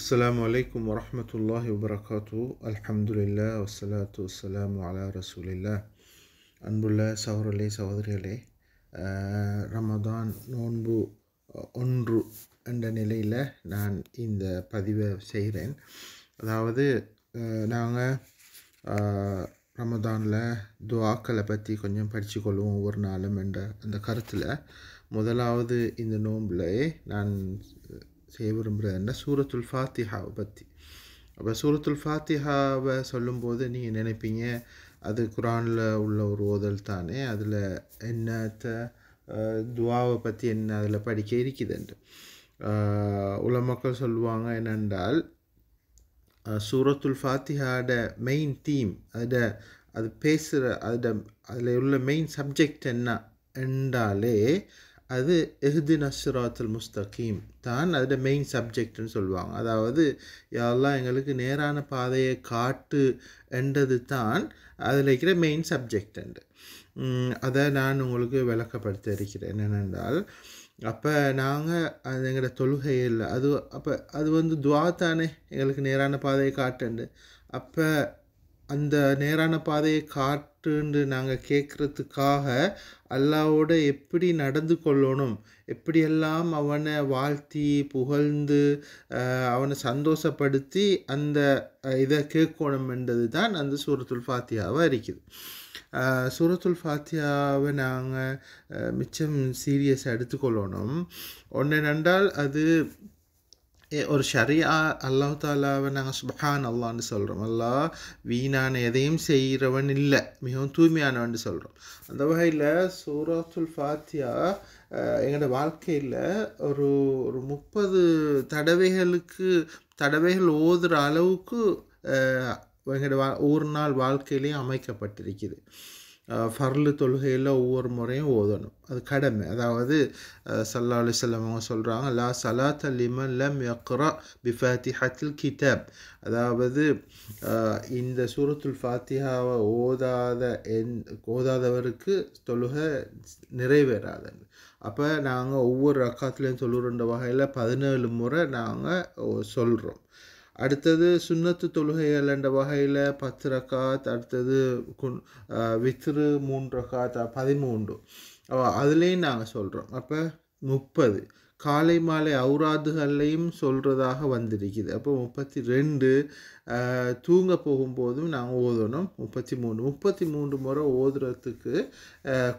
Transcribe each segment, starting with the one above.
அஸ்லாம் வலைக்கம் வரமத்துல்லாஹி வபரகாத்து அல்ஹம்துல்லா வசலாத்து வலாம் அலா ரசூலில்லா அன்புள்ள சகோதரே சகோதரிகளே ரமதான் நோன்பு ஒன்று என்ற நிலையில் நான் இந்த பதிவை செய்கிறேன் அதாவது நாங்கள் ரமதானில் துவாக்களை பற்றி கொஞ்சம் படித்து கொள்வோம் ஒவ்வொரு நாளும் என்ற அந்த கருத்தில் முதலாவது இந்த நோன்பில் நான் செய்ய விரும்புகிறதுன்னா சூரத்துல் ஃபாத்திஹாவை பற்றி அப்போ சூரத்துல் ஃபாத்திஹாவை சொல்லும்போது நீங்கள் நினைப்பீங்க அது குரானில் உள்ள ஒரு ஓதல் தானே அதில் என்னத்த துவாவை பற்றி என்ன அதில் படிக்க இருக்குதுண்டு மக்கள் சொல்லுவாங்க என்னென்றால் சூரத்துல் ஃபாத்திஹாட மெயின் தீம் அதில் அது பேசுகிற அதில் அதில் உள்ள மெயின் சப்ஜெக்ட் என்ன என்றாலே அது எஹ்தி நஷ்ராத்துல் முஸ்தகீம் தான் அதோட மெயின் சப்ஜெக்ட்னு சொல்லுவாங்க அதாவது யாரெல்லாம் எங்களுக்கு நேரான பாதையை காட்டு என்றது தான் அதில் இருக்கிற மெயின் சப்ஜெக்ட் அதை நான் உங்களுக்கு விளக்கப்படுத்த இருக்கிறேன் என்னென்றால் அப்போ நாங்கள் அது எங்களோட தொழுகையில் அது அப்போ அது வந்து துவா தானே எங்களுக்கு நேரான பாதையை காட்டுண்டு அப்போ அந்த நேரான பாதையை காட் பாட்டுன்னு நாங்கள் கேட்குறதுக்காக அல்லாவோட எப்படி நடந்து கொள்ளணும் எப்படியெல்லாம் அவனை வாழ்த்தி புகழ்ந்து அவனை சந்தோஷப்படுத்தி அந்த இதை கேட்கணுமென்றது தான் அந்த சூரத்துல் ஃபாத்தியாவாக இருக்குது சூரத்துல் ஃபாத்தியாவை நாங்கள் மிச்சம் சீரியஸ் எடுத்துக்கொள்ளணும் ஒன்று நண்டால் அது ஒரு ஷரியா அல்லாஹ் தாலாவை நாங்கள் சுபஹான் அல்லான்னு சொல்கிறோம் அல்லா வீணான எதையும் செய்கிறவன் இல்லை மிகவும் தூய்மையானவன் சொல்கிறோம் அந்த வகையில் சூராத்துல் ஃபாத்தியா எங்களோட வாழ்க்கையில் ஒரு ஒரு முப்பது தடவைகளுக்கு தடவைகள் ஓதுகிற அளவுக்கு எங்களோட வா ஒரு நாள் வாழ்க்கையிலையும் அமைக்கப்பட்டிருக்குது ஃபர்லு தொழுகையில் ஒவ்வொரு முறையும் ஓதணும் அது கடமை அதாவது சல்லா அலிசல்லம் அவங்க சொல்கிறாங்க லா சலாத் அலிமன் லம் யக்ரா பிஃபாத்தி ஹத்தில் கிதாப் அதாவது இந்த சூரத்துல் ஃபாத்திஹாவை ஓதாத என் ஓதாதவருக்கு தொழுகை நிறைவேறாதன் அப்போ நாங்கள் ஒவ்வொரு அக்காத்துலேயும் தொழுகின்ற வகையில் பதினேழு முறை நாங்கள் சொல்கிறோம் அடுத்தது சுண்ணத்து தொழுகைகள் என்ற வகையில் பத்து ரக்காத் அடுத்தது வித்ரு மூன்று ரக்காத் பதிமூன்று அதுலேயும் நாங்கள் சொல்கிறோம் அப்போ முப்பது காலை மாலை அவுராதுகள்லையும் சொல்கிறதாக வந்திருக்குது அப்போ முப்பத்தி ரெண்டு தூங்க போகும்போதும் நாங்கள் ஓதணும் முப்பத்தி மூணு முப்பத்தி மூன்று முறை ஓதுறதுக்கு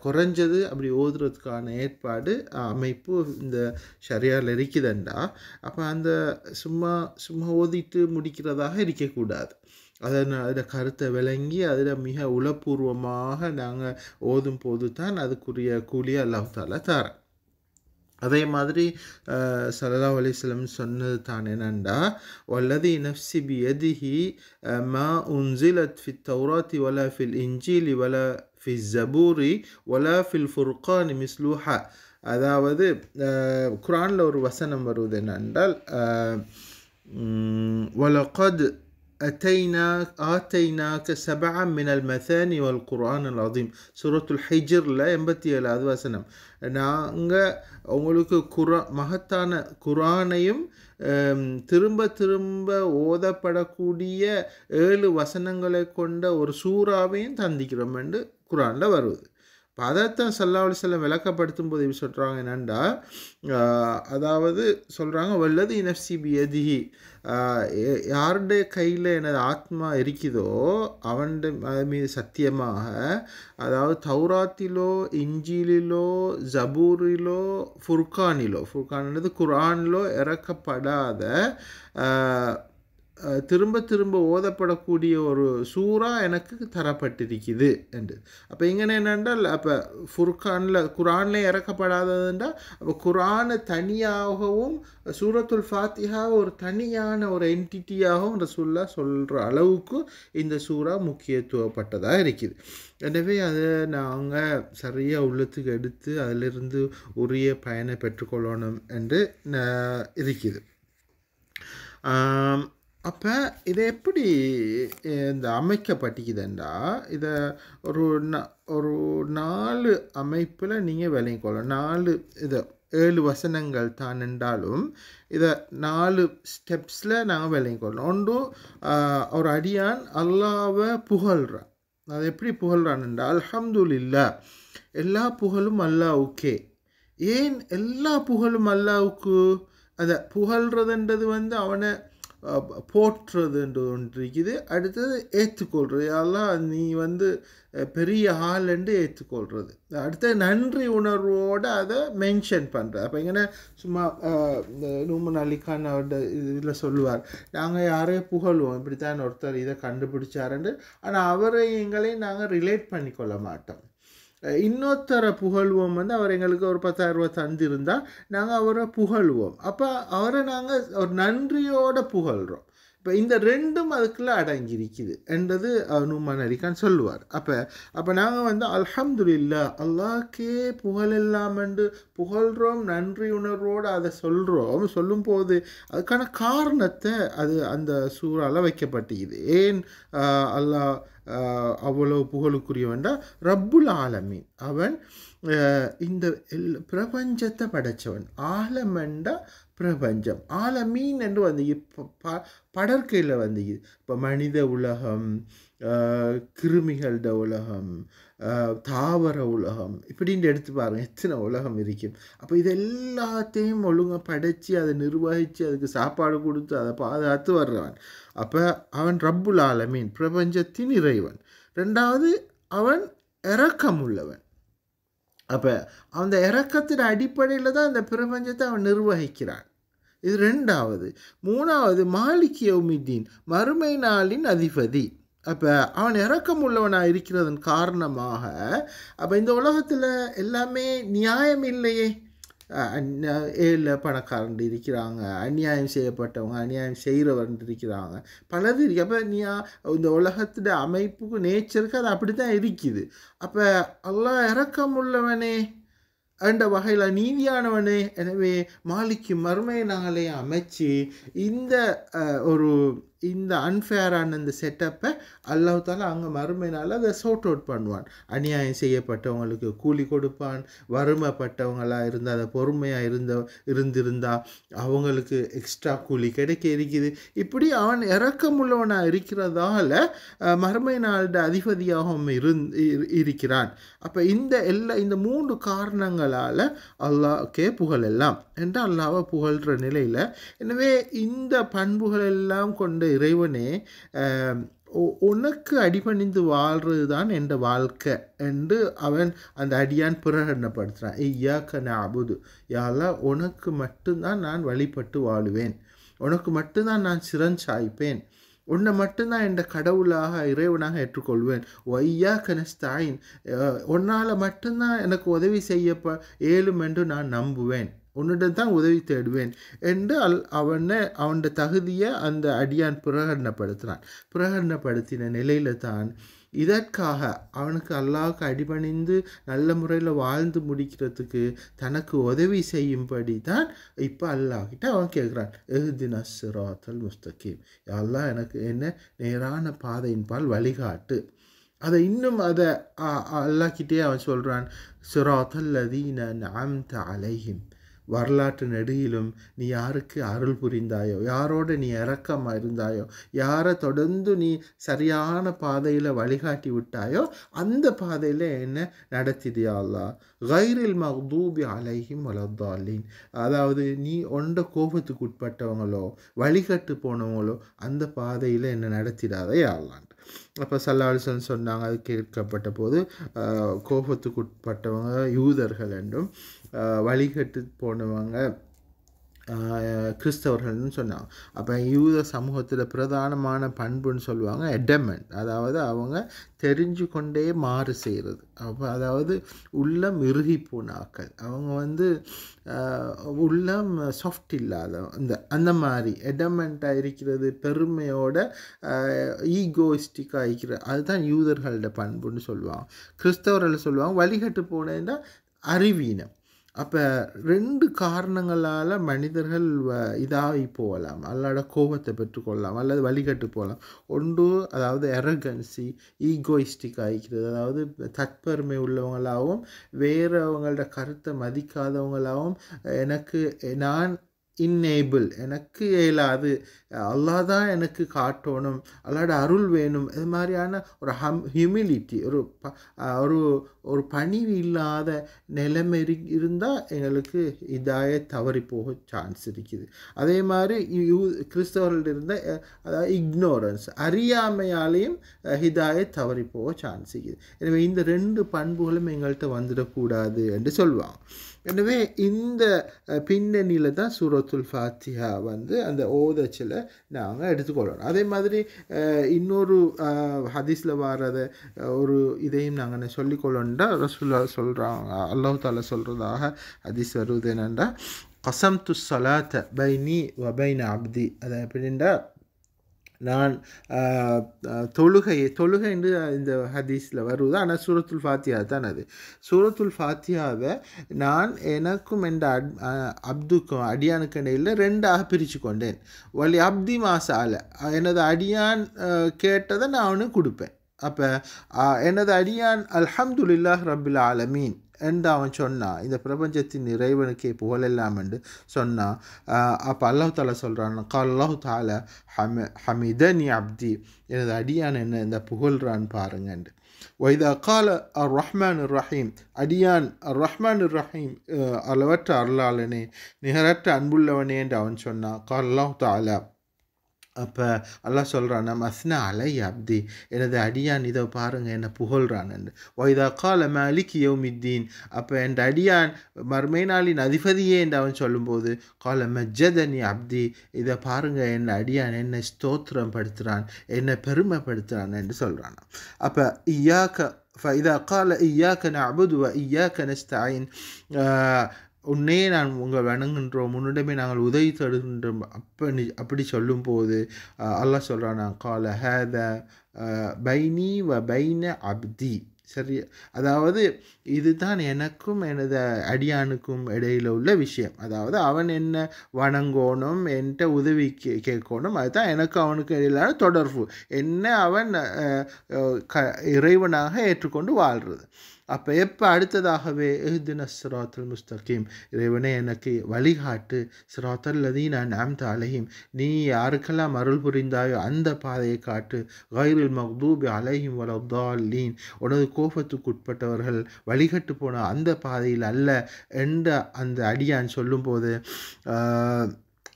குறைஞ்சது அப்படி ஓதுறதுக்கான ஏற்பாடு அமைப்பு இந்த சரியால் இருக்குதுண்டா அப்போ அந்த சும்மா சும்மா ஓதிட்டு முடிக்கிறதாக இருக்கக்கூடாது அதன் அதில் கருத்தை விளங்கி அதில் மிக உளப்பூர்வமாக நாங்கள் ஓதும் போது தான் அதுக்குரிய கூலி அல்லாஹால தரேன் அதே மாதிரி சல்லா அலிஸ்லம் சொன்னது தான் என்னண்டா வல்லதி நஃப்சி பி எதிஹி மா உன்சிலத் ஃபி தௌராத்தி வலா ஃபில் இஞ்சிலி வலா ஃபி ஜபூரி வலா ஃபில் ஃபுர்கான் மிஸ்லூஹா அதாவது குரானில் ஒரு வசனம் வருவது என்னென்றால் வலகத் அத்தைனாக் ஆத்தைனாக்க சபா மினல் மெசானி வல் குரான் அல் அதீம் சுரத்துல் ஹைஜரில் எண்பத்தி ஏழாவது வசனம் நாங்கள் உங்களுக்கு குரா மகத்தான குரானையும் திரும்ப திரும்ப ஓதப்படக்கூடிய ஏழு வசனங்களை கொண்ட ஒரு சூறாவையும் தந்திக்கிறோம் என்று குரானில் வருது இப்போ அதைத்தான் சல்லா விளக்கப்படுத்தும் போது இப்படி சொல்கிறாங்க என்னென்னா அதாவது சொல்கிறாங்க வல்லது இனஃப்சி பியதிஹி யாருடைய கையில் எனது ஆத்மா இருக்குதோ அவன் மீது சத்தியமாக அதாவது தௌராத்திலோ இஞ்சிலிலோ ஜபூரிலோ ஃபுர்கானிலோ என்னது குரானிலோ இறக்கப்படாத திரும்ப திரும்ப ஓதப்படக்கூடிய ஒரு சூறா எனக்கு தரப்பட்டிருக்குது என்று அப்போ இங்கே என்னென்றால் அப்போ ஃபுர்கானில் குரானில் இறக்கப்படாததுன்றால் அப்போ குரானை தனியாகவும் சூரத்துல் ஃபாத்திஹா ஒரு தனியான ஒரு என்டிட்டியாகவும் ரசூல்லா சொல்கிற அளவுக்கு இந்த சூறா முக்கியத்துவப்பட்டதாக இருக்குது எனவே அதை நாங்கள் சரியாக உள்ளத்துக்கு எடுத்து அதிலிருந்து உரிய பயனை பெற்றுக்கொள்ளணும் என்று இருக்குது அப்போ இதை எப்படி இந்த அமைக்கப்பட்டிக்குதுண்டா இதை ஒரு ந ஒரு நாலு அமைப்பில் நீங்கள் விளங்கிக்கொள்ளலாம் நாலு இதை ஏழு வசனங்கள் தான் என்றாலும் இதை நாலு ஸ்டெப்ஸில் நாங்கள் விளங்கிக்கொள்ளலாம் ஒன்றும் ஒரு அடியான் அல்லாவை புகழ்கிறான் அதை எப்படி புகழ்றான் என்றால் இல்லை எல்லா புகழும் அல்லாவுக்கே ஏன் எல்லா புகழும் அல்லாவுக்கு அதை புகழ்கிறதுன்றது வந்து அவனை போற்றுறதுன்ற ஒன்று இருக்குது அடுத்தது ஏற்றுக்கொள்வது அதெல்லாம் நீ வந்து பெரிய என்று ஏற்றுக்கொள்கிறது அடுத்த நன்றி உணர்வோடு அதை மென்ஷன் பண்ணுறது அப்போ இங்கே சும்மா நூமன் அலிகான் அவர்கிட்ட இதில் சொல்லுவார் நாங்கள் யாரையும் புகழ்வோம் இப்படித்தான் ஒருத்தர் இதை கண்டுபிடிச்சாருண்டு ஆனால் அவரை எங்களையும் நாங்கள் ரிலேட் பண்ணிக்கொள்ள மாட்டோம் இன்னொருத்தர புகழ்வோம் வந்து அவர் எங்களுக்கு ஒரு பத்தாயிரம் ரூபாய் தந்திருந்தால் நாங்கள் அவரை புகழ்வோம் அப்போ அவரை நாங்கள் ஒரு நன்றியோடு புகழ்கிறோம் இப்போ இந்த ரெண்டும் அதுக்குள்ளே அடங்கியிருக்குது என்றது நூமான் அலிகான் சொல்லுவார் அப்போ அப்போ நாங்கள் வந்து அல்ஹம்துல்லா அல்லாக்கே புகழ் இல்லாமன்று புகழ்கிறோம் நன்றி உணர்வோடு அதை சொல்கிறோம் சொல்லும்போது அதுக்கான காரணத்தை அது அந்த சூறால் வைக்கப்பட்டுக்குது ஏன் அல்லாஹ் அவ்வளவு புகழுக்குரிய வேண்டா ரப்புல் ஆலமீன் அவன் இந்த பிரபஞ்சத்தை படைச்சவன் ஆலமண்டா பிரபஞ்சம் ஆலமீன் என்று வந்து இப்போ ப படற்கையில் வந்து இப்போ மனித உலகம் கிருமிகள உலகம் தாவர உலகம் இப்படின்னு எடுத்து பாருங்கள் எத்தனை உலகம் இருக்கும் அப்போ இது எல்லாத்தையும் ஒழுங்காக படைச்சி அதை நிர்வகித்து அதுக்கு சாப்பாடு கொடுத்து அதை பாதுகாத்து வர்றவன் அப்போ அவன் ரப்புல் ஆலமீன் பிரபஞ்சத்தின் இறைவன் ரெண்டாவது அவன் இறக்கம் உள்ளவன் அப்போ அந்த இறக்கத்தின் அடிப்படையில் தான் அந்த பிரபஞ்சத்தை அவன் நிர்வகிக்கிறான் இது ரெண்டாவது மூணாவது மாலிக் யோமிதீன் மறுமை நாளின் அதிபதி அப்போ அவன் இறக்கம் உள்ளவனாக இருக்கிறதன் காரணமாக அப்போ இந்த உலகத்தில் எல்லாமே நியாயம் இல்லையே ஏழில் பணக்காரன் இருக்கிறாங்க அநியாயம் செய்யப்பட்டவங்க அநியாயம் செய்கிறவன் இருக்கிறாங்க பலது இருக்கு அப்போ நியா இந்த உலகத்துடைய அமைப்புக்கு நேச்சருக்கு அது அப்படி தான் இருக்குது அப்போ எல்லாம் இறக்கம் உள்ளவனே என்ற வகையில் நீதியானவனே எனவே மாலிக்கு மறுமையினாலே அமைச்சு இந்த ஒரு இந்த அன்ஃபேரான இந்த செட்டப்பை அல்லாஹால அங்கே மறுமையினால் அதை சோர்ட் அவுட் பண்ணுவான் அநியாயம் செய்யப்பட்டவங்களுக்கு கூலி கொடுப்பான் வறுமைப்பட்டவங்களாக இருந்தால் அதை பொறுமையாக இருந்த இருந்திருந்தால் அவங்களுக்கு எக்ஸ்ட்ரா கூலி கிடைக்க இருக்குது இப்படி அவன் இறக்கமுள்ளவனாக இருக்கிறதால மறுமை நாளோட அதிபதியாகவும் இருந் இருக்கிறான் அப்போ இந்த எல்லா இந்த மூன்று காரணங்களால் அல்லாக்கே புகழெல்லாம் என்று அல்லாவை புகழ்கிற நிலையில் எனவே இந்த பண்புகள் எல்லாம் கொண்டு இறைவனே உனக்கு அடிபணிந்து வாழ்றது தான் என் வாழ்க்கை என்று அவன் அந்த அடியான் பிரகடனப்படுத்துகிறான் ஐயா நான் அபுது யாரா உனக்கு மட்டும்தான் நான் வழிபட்டு வாழுவேன் உனக்கு மட்டும்தான் நான் சிறஞ்சாய்ப்பேன் உன்னை மட்டும்தான் என் கடவுளாக இறைவனாக ஏற்றுக்கொள்வேன் ஒய்யா கனஸ்தாயின் உன்னால் மட்டும்தான் எனக்கு உதவி செய்யப்ப ஏழும் என்று நான் நம்புவேன் உன்னிட்டு தான் உதவி தேடுவேன் என்று அல் அவனை அவனுடைய தகுதியை அந்த அடியான் பிரகடனப்படுத்தினான் பிரகடனப்படுத்தின நிலையில தான் இதற்காக அவனுக்கு அல்லாவுக்கு அடிபணிந்து நல்ல முறையில் வாழ்ந்து முடிக்கிறதுக்கு தனக்கு உதவி செய்யும்படி தான் இப்போ அல்லாஹ்கிட்ட அவன் கேட்குறான் எஹ்தின சிராத்தல் முஸ்தகீம் எல்லாம் எனக்கு என்ன நேரான பாதையின்பால் வழிகாட்டு அதை இன்னும் அதை அல்லாக்கிட்டே அவன் சொல்கிறான் சிராத்தல் அதீன அம்த அலைகின் வரலாற்று நெடுகிலும் நீ யாருக்கு அருள் புரிந்தாயோ யாரோட நீ இறக்கமாக இருந்தாயோ யாரை தொடர்ந்து நீ சரியான பாதையில் வழிகாட்டி விட்டாயோ அந்த பாதையில் என்ன நடத்திதியா கைரில் மகதூபி அலைஹிம் வளர்ந்தாலின் அதாவது நீ ஒன்ற கோபத்துக்கு உட்பட்டவங்களோ வழிகட்டு போனவங்களோ அந்த பாதையில் என்ன நடத்திடாதே ஆளான் அப்போ சல்லாஹன் சொன்னாங்க அது கேட்கப்பட்ட போது கோபத்துக்கு உட்பட்டவங்க யூதர்கள் என்றும் வழிகட்டு போன பண்ணுவாங்க கிறிஸ்தவர்கள்னு சொன்னாங்க அப்போ யூத சமூகத்தில் பிரதானமான பண்புன்னு சொல்லுவாங்க எடமெண்ட் அதாவது அவங்க தெரிஞ்சு கொண்டே மாறு செய்கிறது அப்போ அதாவது உள்ளம் இறுகி அவங்க வந்து உள்ளம் சாஃப்ட் இல்லாத இந்த அந்த மாதிரி எடமெண்ட்டாக இருக்கிறது பெருமையோட ஈகோயிஸ்டிக்காக இருக்கிற அதுதான் யூதர்களோட பண்புன்னு சொல்லுவாங்க கிறிஸ்தவர்கள் சொல்லுவாங்க வழிகட்டு போனேன்னா அறிவீனம் அப்போ ரெண்டு காரணங்களால் மனிதர்கள் இதாகி போகலாம் அல்லாட கோபத்தை பெற்றுக்கொள்ளலாம் அல்லது வழிகட்டு போகலாம் ஒன்று அதாவது எரகன்சி ஈகோயிஸ்டிக் ஆகிக்கிறது அதாவது தற்பெருமை உள்ளவங்களாகவும் வேறவங்களோட கருத்தை மதிக்காதவங்களாகவும் எனக்கு நான் இன்னேபிள் எனக்கு இயலாது அல்லா தான் எனக்கு காட்டணும் அல்லாட அருள் வேணும் இது மாதிரியான ஒரு ஹம் ஹியூமிலிட்டி ஒரு ப ஒரு ஒரு பணிவு இல்லாத நிலைமை இருந்தால் எங்களுக்கு இதாக தவறி போக சான்ஸ் இருக்குது அதே மாதிரி யூ கிறிஸ்தவர்கள் இருந்தால் அதாவது இக்னோரன்ஸ் அறியாமையாலேயும் இதாக தவறி போக சான்ஸ் இருக்குது எனவே இந்த ரெண்டு பண்புகளும் எங்கள்கிட்ட வந்துடக்கூடாது என்று சொல்லுவாங்க எனவே இந்த பின்னணியில் தான் சூரத்துல் ஃபாத்தியா வந்து அந்த ஓதச்சில் நாங்கள் எடுத்துக்கொள்ளணும் அதே மாதிரி இன்னொரு ஹதீஸில் வர்றத ஒரு இதையும் நாங்கள் சொல்லிக்கொள்ளணுண்டா ரசூல்லா சொல்கிறாங்க அல்லாஹ் தால சொல்கிறதாக ஹதீஸ் வருவது என்னென்றா கசம் துஸ் சலாத்த பைனி வபைன் அப்தி அதை எப்படின்டா நான் தொழுகை தொழுகை என்று இந்த ஹதீஸில் வருவது ஆனால் சூரத்துல் ஃபாத்தியா தான் அது சூரத்துல் ஃபாத்தியாவை நான் எனக்கும் என்ற அட் அப்துக்கும் அடியானுக்கு இடையில் ரெண்டாக பிரித்து கொண்டேன் வலி அப்தி மாசால எனது அடியான் கேட்டதை நான் அவனு கொடுப்பேன் அப்போ எனது அடியான் அல்ஹம்துல்லாஹ் ரபுல் ஆலமீன் என்று அவன் சொன்னான் இந்த பிரபஞ்சத்தின் இறைவனுக்கே புகழெல்லாம் என்று சொன்னான் அப்போ அல்லாஹ் தாலா சொல்கிறான் அல்லாஹு தால ஹம ஹமிதனி அப்தி எனது அடியான் என்ன இந்த புகழ்றான் பாருங்கண்டு வைதா கால அர் ரஹ்மான் ரஹீம் அடியான் அர் ரஹ்மான் ரஹீம் அளவற்ற அருளாளனே நிகரற்ற அன்புள்ளவனே என்று அவன் சொன்னான் கால்லாஹு தாலா அப்போ அல்லா சொல்கிறான் நம்ம அஸ்னா அலை அப்தி எனது அடியான் இதை பாருங்கள் என்னை புகழ்றான் என்று ஒய்தா கால மாலிக் யோமித்தீன் அப்போ என் அடியான் மர்மைநாளின் அதிபதியே என்று அவன் சொல்லும்போது கால மஜ்ஜதனி அப்தி இதை பாருங்கள் என் அடியான் என்னை ஸ்தோத்திரம் படுத்துகிறான் என்னை பெருமைப்படுத்துகிறான் என்று சொல்கிறான் அப்போ இயாக்க فإذا قال إياك نعبد وإياك نستعين உன்னே நான் உங்கள் வணங்குகின்றோம் முன்னுடைய நாங்கள் உதவி தருகின்றோம் அப்படி அப்படி சொல்லும்போது அல்லா சொல்கிறான் நான் கால ஹேத பைனி வ பைன அப்தி சரி அதாவது இதுதான் எனக்கும் எனது அடியானுக்கும் இடையில் உள்ள விஷயம் அதாவது அவன் என்ன வணங்கணும் என்கிட்ட உதவி கே கேட்கணும் அதுதான் எனக்கும் அவனுக்கு இடையிலான தொடர்பு என்ன அவன் க இறைவனாக ஏற்றுக்கொண்டு வாழ்கிறது அப்போ எப்போ அடுத்ததாகவே எஹ்தின சிராத்தல் முஸ்தகீம் இறைவனே எனக்கு வழிகாட்டு சிராத்தல் லதீன் நாம் தலையும் நீ யாருக்கெல்லாம் அருள் புரிந்தாயோ அந்த பாதையை காட்டு கைருல் மக்தூபி அலையும் லீன் உனது கோபத்துக்கு உட்பட்டவர்கள் வழிகட்டு போன அந்த பாதையில் அல்ல என்ற அந்த அடியான் சொல்லும்போது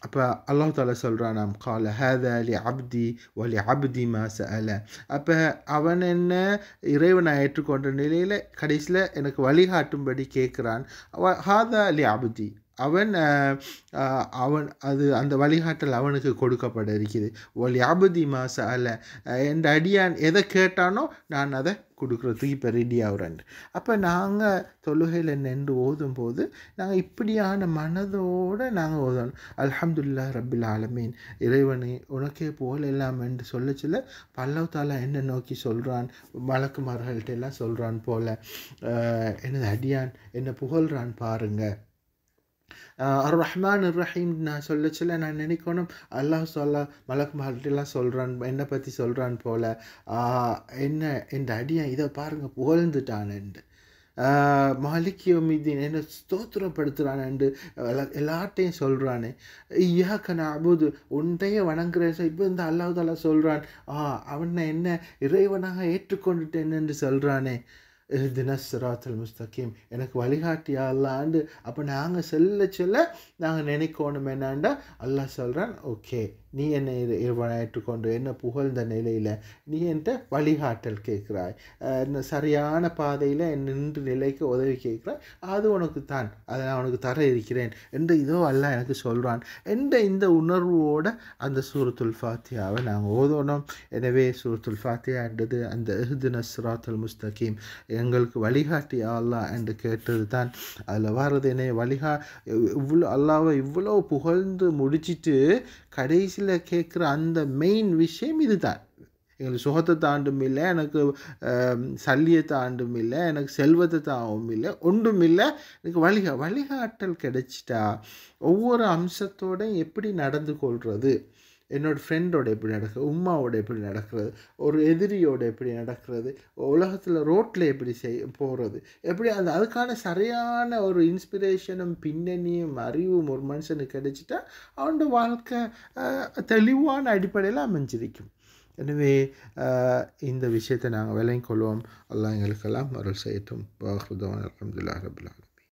அப்போ அல்லாஹ் தாலா சொல்கிறான் நாம் கால ஹேத லி அப்தி ஒலி அப்தி மா சல அப்போ அவன் என்ன இறைவனை ஏற்றுக்கொண்ட நிலையில் கடைசியில் எனக்கு வழிகாட்டும்படி கேட்குறான் ஹாதா லி அப்தி அவன் அவன் அது அந்த வழிகாட்டல் அவனுக்கு கொடுக்கப்பட இருக்குது ஒல் யாபதி மாச அல்ல என் அடியான் எதை கேட்டானோ நான் அதை கொடுக்குறதுக்கு இப்போ ரெடி அப்போ நாங்கள் தொழுகையில் நின்று ஓதும் போது நாங்கள் இப்படியான மனதோடு நாங்கள் ஓதணும் அல்ஹம்துல்லா ரபில் ஆலமீன் இறைவனை உனக்கே போல் எல்லாம் என்று சொல்ல சொல்ல பல்லவ என்ன நோக்கி சொல்கிறான் வழக்குமார்கள்ட்ட எல்லாம் சொல்கிறான் போல் எனது அடியான் என்னை புகழ்கிறான் பாருங்கள் அர் ரஹ்மான் ரஹீம் நான் சொல்ல சொல்ல நான் நினைக்கணும் அல்லாஹ் சொல்ல மலக் மகட்டெல்லாம் சொல்கிறான் என்னை பற்றி சொல்கிறான் போல என்ன இந்த அடியான் இதை பாருங்கள் புகழ்ந்துட்டானேன்ட்டு மாலிக்கிய மீது என்ன ஸ்தோத்திரப்படுத்துகிறான் என்று எல்லார்ட்டையும் சொல்கிறானே ஐயாக்க நான் அபுது உண்டையே வணங்குறேன் இப்போ இந்த அல்லாஹ் சொல்கிறான் ஆ அவனை என்ன இறைவனாக ஏற்றுக்கொண்டுட்டேன் என்று சொல்கிறானே இஹ்தின சிராத்தல் முஸ்தகீம் எனக்கு வழிகாட்டியா அல்லாண்டு அப்போ நாங்கள் செல்ல செல்ல நாங்கள் நினைக்கணும் என்னான்டா அல்லா சொல்கிறான் ஓகே நீ என்னை இறைவனை ஏற்றுக்கொண்டு என்ன புகழ்ந்த நிலையில் நீ என்கிட்ட வழிகாட்டல் கேட்குறாய் சரியான பாதையில் நின்று நிலைக்கு உதவி கேட்குறாய் அது உனக்கு தான் அதை நான் உனக்கு தர இருக்கிறேன் என்று இதோ அல்ல எனக்கு சொல்கிறான் என்ற இந்த உணர்வோடு அந்த சூரத்துல் ஃபாத்தியாவை நாங்கள் ஓதணும் எனவே சூரத்துல் என்றது அந்த இஹ்தின சிராத்துல் முஸ்தகீம் எங்களுக்கு வழிகாட்டி அல்லா என்று கேட்டது தான் அதில் வர்றது என்ன வழிகா இவ்வளோ அல்லாவை இவ்வளோ புகழ்ந்து முடிச்சிட்டு கடைசியில் கேட்குற அந்த மெயின் விஷயம் இதுதான் எங்களுக்கு சுகத்தை தாண்டும் இல்லை எனக்கு சல்லியத்தை ஆண்டும் இல்லை எனக்கு செல்வத்தை தாவும் இல்லை ஒன்றும் இல்லை எனக்கு வழிகா வழிகாட்டல் கிடைச்சிட்டா ஒவ்வொரு அம்சத்தோட எப்படி நடந்து கொள்வது என்னோடய ஃப்ரெண்டோட எப்படி நடக்கிறது உமாவோட எப்படி நடக்கிறது ஒரு எதிரியோட எப்படி நடக்கிறது உலகத்தில் ரோட்டில் எப்படி செய் போகிறது எப்படி அந்த அதுக்கான சரியான ஒரு இன்ஸ்பிரேஷனும் பின்னணியும் அறிவும் ஒரு மனுஷனுக்கு கிடைச்சிட்டா அவனோட வாழ்க்கை தெளிவான அடிப்படையில் அமைஞ்சிருக்கும் எனவே இந்த விஷயத்தை நாங்கள் விலையும் கொள்வோம் எல்லாம் எங்களுக்கெல்லாம் அருள் செய்யட்டும் அலமதுல்லா ரபுல்லா